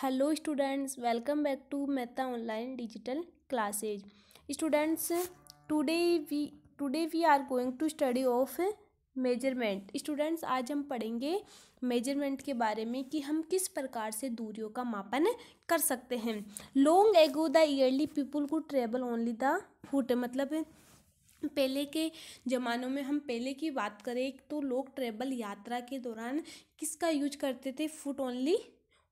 hello students welcome back to Mehta online digital classes students today we today we are going to study of measurement students आज हम पढ़ेंगे measurement के बारे में कि हम किस प्रकार से दूरियों का मापन कर सकते हैं long ago the early people को ट्रेवल ओनली द फुट मतलब पहले के ज़मानों में हम पहले की बात करें तो लोग ट्रेवल यात्रा के दौरान किसका यूज करते थे foot only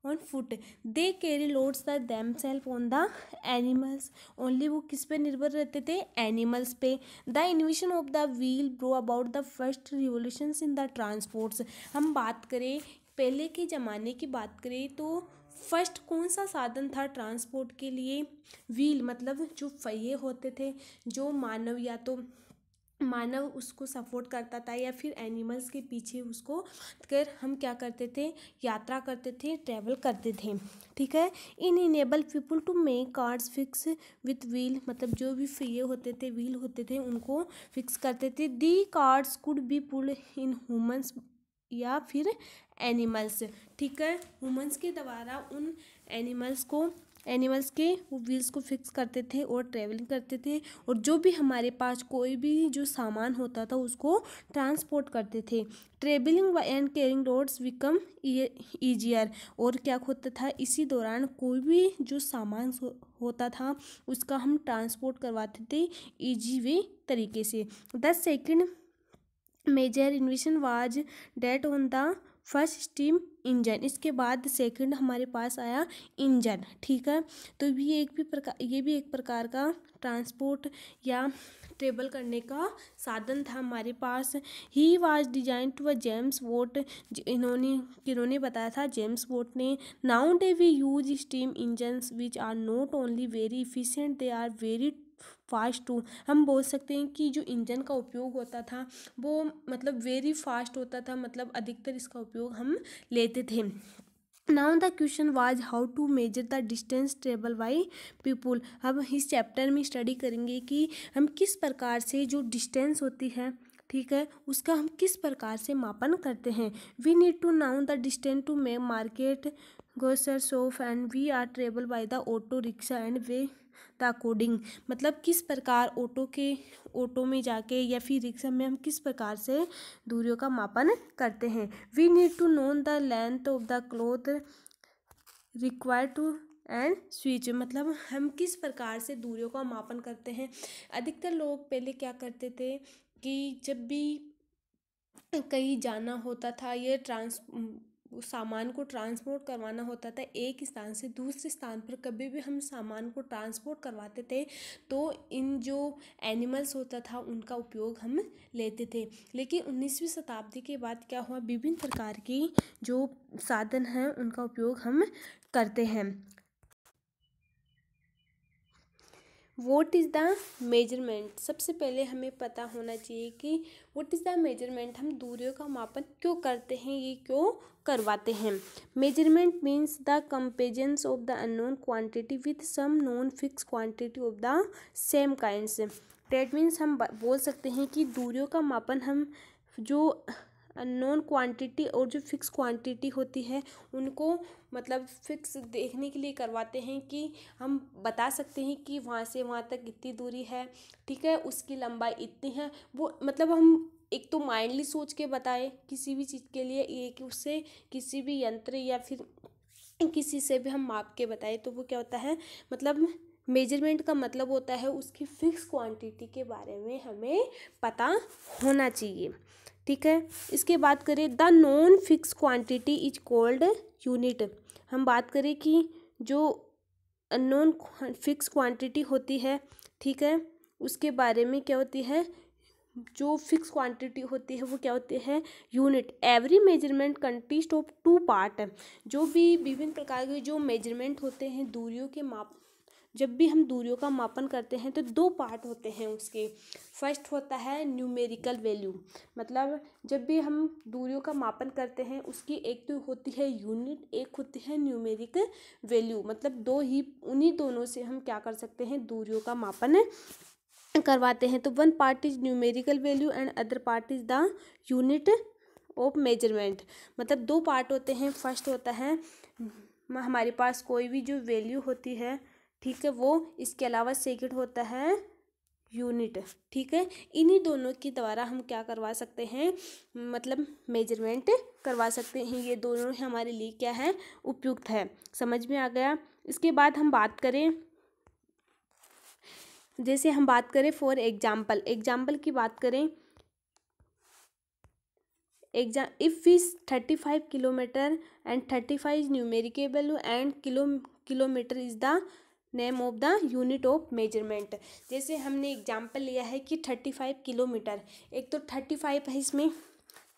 on foot they carry loads the themselves on the animals only वो किस पे निर्भर रहते थे एनिमल्स पे the invention of the wheel brought about the first revolution in the transports हम बात करें पहले के ज़माने की बात करें तो फर्स्ट कौन सा साधन था ट्रांसपोर्ट के लिए व्हील मतलब जो फहे होते थे जो मानव या तो मानव उसको सपोर्ट करता था या फिर एनिमल्स के पीछे उसको कर हम क्या करते थे यात्रा करते थे ट्रैवल करते थे ठीक है in enable people to make carts fix with wheel मतलब जो भी ये होते थे व्हील होते थे उनको फिक्स करते थे the carts could be pull in humans या फिर एनिमल्स ठीक है ह्यूमंस के द्वारा उन एनिमल्स को एनिमल्स के वो व्हील्स को फिक्स करते थे और ट्रेवलिंग करते थे और जो भी हमारे पास कोई भी जो सामान होता था उसको ट्रांसपोर्ट करते थे travelling and carrying loads became easier और क्या होता था इसी दौरान कोई भी जो सामान होता था उसका हम ट्रांसपोर्ट करवाते थे ईजी वे तरीके से the second major invention was that on the first steam engine इसके बाद सेकंड हमारे पास आया इंजन ठीक है तो भी एक भी प्रकार ये भी एक प्रकार का ट्रांसपोर्ट या ट्रेवल करने का साधन था हमारे पास ही was design to a James Watt इन्होंने इन्होंने बताया था जेम्स वोट ने nowadays we use steam engines which are not only very efficient they are very fast tool हम बोल सकते हैं कि जो इंजन का उपयोग होता था वो मतलब वेरी फास्ट होता था मतलब अधिकतर इसका उपयोग हम लेते थे now the question was how to measure the distance travel by people हम इस चैप्टर में स्टडी करेंगे कि हम किस प्रकार से जो डिस्टेंस होती है ठीक है उसका हम किस प्रकार से मापन करते हैं we need to know the distance to my market grocer's shop and we are travel by the auto rickshaw and way the coding मतलब किस प्रकार ऑटो के ऑटो में जाके या फिर रिक्शा में हम किस प्रकार से दूरियों का मापन करते हैं we need to know the length of the cloth require to and स्विच मतलब हम किस प्रकार से दूरियों का मापन करते हैं अधिकतर लोग पहले क्या करते थे कि जब भी कहीं जाना होता था ये ट्रांस सामान को ट्रांसपोर्ट करवाना होता था एक स्थान से दूसरे स्थान पर कभी भी हम सामान को ट्रांसपोर्ट करवाते थे तो इन जो एनिमल्स होता था उनका उपयोग हम लेते थे लेकिन उन्नीसवीं शताब्दी के बाद क्या हुआ विभिन्न प्रकार की जो साधन हैं उनका उपयोग हम करते हैं वॉट इज़ द मेजरमेंट सबसे पहले हमें पता होना चाहिए कि वॉट इज़ द मेजरमेंट हम दूरियों का मापन क्यों करते हैं ये क्यों करवाते हैं measurement means the comparison of the unknown quantity with some known fix quantity of the same kind that means हम बोल सकते हैं कि दूरियों का मापन हम जो नॉन क्वांटिटी और जो फिक्स क्वांटिटी होती है उनको मतलब फिक्स देखने के लिए करवाते हैं कि हम बता सकते हैं कि वहाँ से वहाँ तक इतनी दूरी है ठीक है उसकी लंबाई इतनी है वो मतलब हम एक तो माइंडली सोच के बताएं किसी भी चीज़ के लिए ये कि उससे किसी भी यंत्र या फिर किसी से भी हम माप के बताएं तो वो क्या होता है मतलब मेजरमेंट का मतलब होता है उसकी फिक्स क्वांटिटी के बारे में हमें पता होना चाहिए ठीक है इसके बात करें the known fix quantity is called unit हम बात करें कि जो नॉन फिक्स क्वांटिटी होती है ठीक है उसके बारे में क्या होती है जो फिक्स क्वांटिटी होती है वो क्या होती है unit every measurement consist of two part जो भी विभिन्न प्रकार के जो मेजरमेंट होते हैं दूरियों के माप जब भी हम दूरियों का मापन करते हैं तो दो पार्ट होते हैं उसके फर्स्ट होता है न्यूमेरिकल वैल्यू मतलब जब भी हम दूरियों का मापन करते हैं उसकी एक तो होती है यूनिट एक होती है न्यूमेरिक वैल्यू मतलब दो ही उन्हीं दोनों से हम क्या कर सकते हैं दूरियों का मापन करवाते हैं तो one part is numerical value and other part is the unit of measurement मतलब दो पार्ट होते हैं फर्स्ट होता है हमारे पास कोई भी जो वैल्यू होती है ठीक है वो इसके अलावा सेकेंड होता है यूनिट ठीक है इन्हीं दोनों के द्वारा हम क्या करवा सकते हैं मतलब मेजरमेंट करवा सकते हैं ये दोनों हमारे लिए क्या है उपयुक्त है समझ में आ गया इसके बाद हम बात करें जैसे हम बात करें फॉर एग्जाम्पल एग्जाम्पल की बात करें example is thirty five kilometre and thirty five is numerical and kilo kilometre is the name of the unit of measurement जैसे हमने एग्जाम्पल लिया है कि थर्टी फाइव किलोमीटर एक तो थर्टी फाइव है इसमें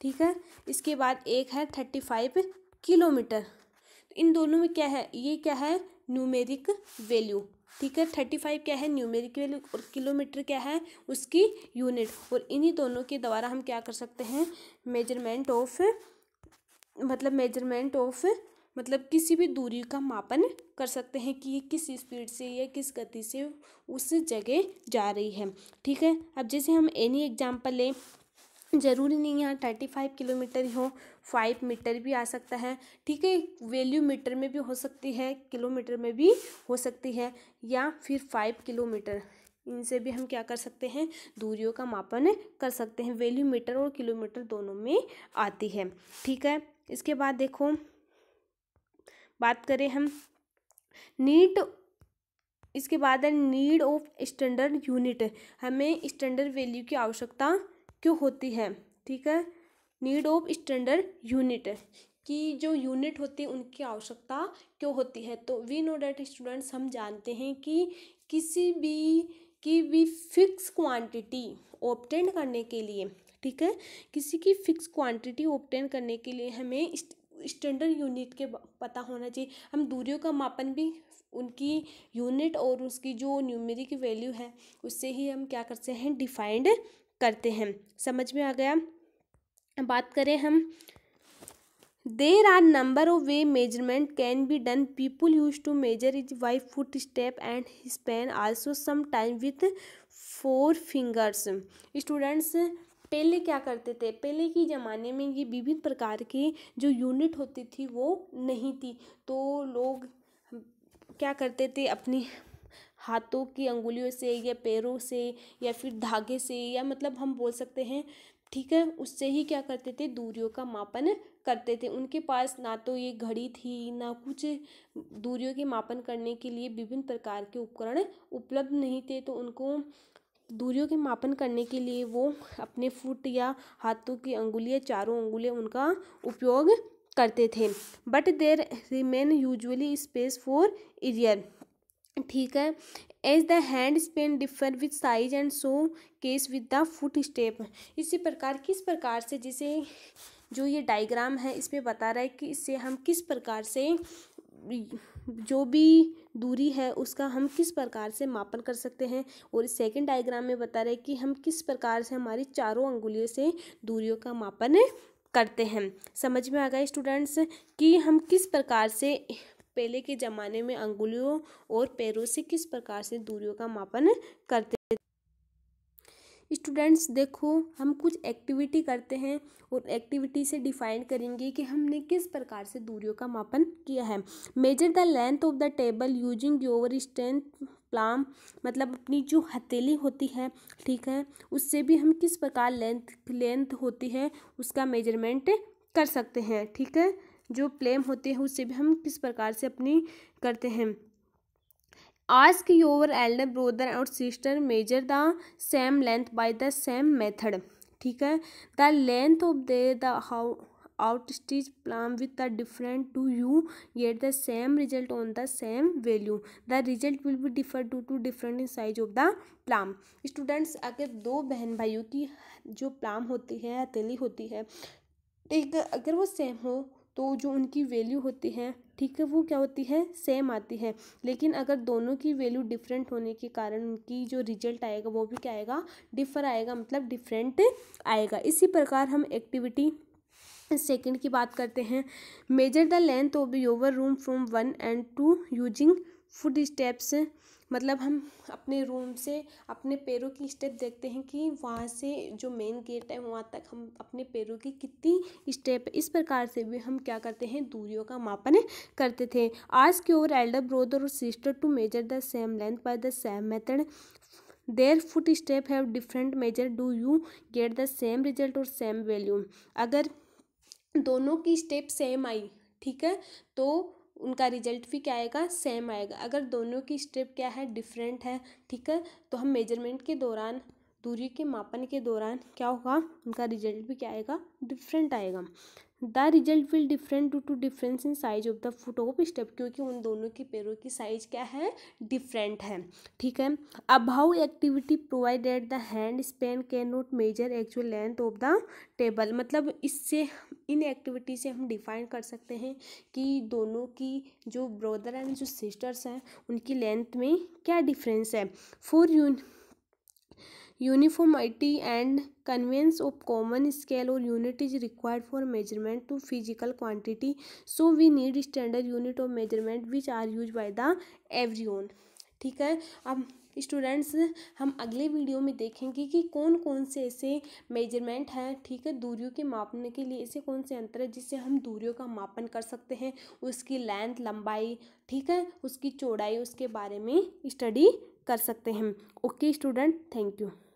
ठीक है इसके बाद एक है थर्टी फाइव किलोमीटर तो इन दोनों में क्या है ये क्या है न्यूमेरिक वैल्यू ठीक है थर्टी फाइव क्या है न्यूमेरिक वैल्यू और किलोमीटर क्या है उसकी यूनिट और इन्हीं दोनों के द्वारा हम क्या कर सकते हैं मेजरमेंट ऑफ मतलब मेजरमेंट ऑफ मतलब किसी भी दूरी का मापन कर सकते हैं कि ये किस स्पीड से या किस गति से उस जगह जा रही है ठीक है अब जैसे हम एनी एग्जाम्पल लें ज़रूरी नहीं यहाँ थर्टी फाइव किलोमीटर हो फाइव मीटर भी आ सकता है ठीक है वैल्यू मीटर में भी हो सकती है किलोमीटर में भी हो सकती है या फिर फाइव किलोमीटर इनसे भी हम क्या कर सकते हैं दूरियों का मापन कर सकते हैं वैल्यू मीटर और किलोमीटर दोनों में आती है ठीक है इसके बाद देखो बात करें हम नीट इसके बाद है नीड ऑफ स्टैंडर्ड यूनिट हमें स्टैंडर्ड वैल्यू की आवश्यकता क्यों होती है ठीक है नीड ऑफ स्टैंडर्ड यूनिट कि जो यूनिट होती है उनकी आवश्यकता क्यों होती है तो वी नो डैट स्टूडेंट्स हम जानते हैं कि किसी भी की भी फिक्स क्वांटिटी ओपटेंड करने के लिए ठीक है किसी की फिक्स क्वांटिटी ऑप्टेन करने के लिए हमें स्टैंडर्ड यूनिट के पता होना चाहिए हम दूरियों का मापन भी उनकी यूनिट और उसकी जो न्यूमेरिक वैल्यू है उससे ही हम क्या करते हैं डिफाइंड करते हैं समझ में आ गया बात करें हम there are number of way measurement can be done people use to measure is by foot step and span also sometimes with four fingers students पहले क्या करते थे पहले के ज़माने में ये विभिन्न प्रकार के जो यूनिट होती थी वो नहीं थी तो लोग क्या करते थे अपनी हाथों की अंगुलियों से या पैरों से या फिर धागे से या मतलब हम बोल सकते हैं ठीक है उससे ही क्या करते थे दूरियों का मापन करते थे उनके पास ना तो ये घड़ी थी ना कुछ दूरियों के मापन करने के लिए विभिन्न प्रकार के उपकरण उपलब्ध नहीं थे तो उनको दूरियों के मापन करने के लिए वो अपने फुट या हाथों की अंगुलियाँ चारों अंगुलियाँ उनका उपयोग करते थे but there remain usually space for error ठीक है as the hand span differ with size and so case with the foot step इसी प्रकार किस प्रकार से जिसे जो ये डायग्राम है इसमें बता रहा है कि इससे हम किस प्रकार से जो भी दूरी है उसका हम किस प्रकार से मापन कर सकते हैं और इस सेकेंड डायग्राम में बता रहे कि हम किस प्रकार से हमारी चारों अंगुलियों से दूरियों का मापन करते हैं समझ में आ गए स्टूडेंट्स कि हम किस प्रकार से पहले के ज़माने में अंगुलियों और पैरों से किस प्रकार से दूरियों का मापन करते स्टूडेंट्स देखो हम कुछ एक्टिविटी करते हैं और एक्टिविटी से डिफाइन करेंगे कि हमने किस प्रकार से दूरियों का मापन किया है measure the length of the table using your stretched palm मतलब अपनी जो हथेली होती है ठीक है उससे भी हम किस प्रकार लेंथ लेंथ होती है उसका मेजरमेंट कर सकते हैं ठीक है जो प्लेम होते हैं उससे भी हम किस प्रकार से अपनी करते हैं आस्क योर एल्डर ब्रोदर और sister measure the same length by the same method ठीक है the length of they the how outstretched palm with the different do you get the same result on the same value the result will be differ due to different in size of the palm students अगर दो बहन भाइयों की जो प्लाम होती है हथेली होती है ठीक अगर वो सेम हो तो जो उनकी वैल्यू होती है ठीक है वो क्या होती है सेम आती है लेकिन अगर दोनों की वैल्यू डिफरेंट होने के कारण उनकी जो रिजल्ट आएगा वो भी क्या आएगा डिफर आएगा मतलब डिफरेंट आएगा इसी प्रकार हम एक्टिविटी सेकंड की बात करते हैं measure the length of your room from one end to using foot steps मतलब हम अपने रूम से अपने पैरों की स्टेप देखते हैं कि वहाँ से जो मेन गेट है वहाँ तक हम अपने पैरों की कितनी स्टेप इस प्रकार से भी हम क्या करते हैं दूरियों का मापन करते थे आज की ओर एल्डर ब्रोदर और sister to measure the same length by the same method their foot step have different measure do you get the same result और सेम वैल्यू अगर दोनों की स्टेप सेम आई ठीक है तो उनका रिजल्ट भी क्या आएगा सेम आएगा अगर दोनों की स्टेप क्या है डिफरेंट है ठीक है तो हम मेजरमेंट के दौरान दूरी के मापन के दौरान क्या होगा उनका रिजल्ट भी क्या आएगा डिफरेंट आएगा the result will different due to difference in size of the foot of step क्योंकि उन दोनों के पैरों की साइज क्या है डिफरेंट है ठीक है अब how activity provided the hand span can not measure actual length of the table मतलब इससे इन एक्टिविटी से हम डिफाइन कर सकते हैं कि दोनों की जो ब्रदर एंड जो सिस्टर्स हैं उनकी लेंथ में क्या डिफरेंस है for uni uniformity and convenience of common scale और unit is required for measurement to physical quantity so we need standard unit of measurement which are use by the every ठीक है अब students हम अगले video में देखेंगे कि कौन कौन से ऐसे मेजरमेंट हैं ठीक है दूरियों के मापने के लिए ऐसे कौन से अंतर है जिससे हम दूरियों का मापन कर सकते हैं उसकी लेंथ लंबाई ठीक है उसकी चौड़ाई उसके बारे में स्टडी कर सकते हैं ओके स्टूडेंट थैंक यू